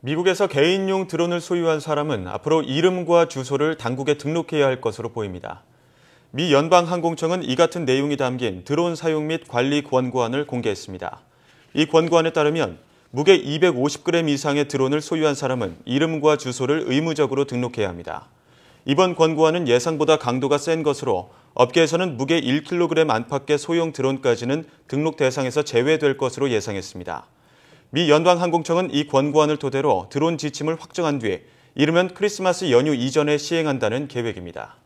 미국에서 개인용 드론을 소유한 사람은 앞으로 이름과 주소를 당국에 등록해야 할 것으로 보입니다. 미 연방항공청은 이 같은 내용이 담긴 드론 사용 및 관리 권고안을 공개했습니다. 이 권고안에 따르면 무게 250g 이상의 드론을 소유한 사람은 이름과 주소를 의무적으로 등록해야 합니다. 이번 권고안은 예상보다 강도가 센 것으로 업계에서는 무게 1kg 안팎의 소형 드론까지는 등록 대상에서 제외될 것으로 예상했습니다. 미 연방항공청은 이 권고안을 토대로 드론 지침을 확정한 뒤에 이르면 크리스마스 연휴 이전에 시행한다는 계획입니다.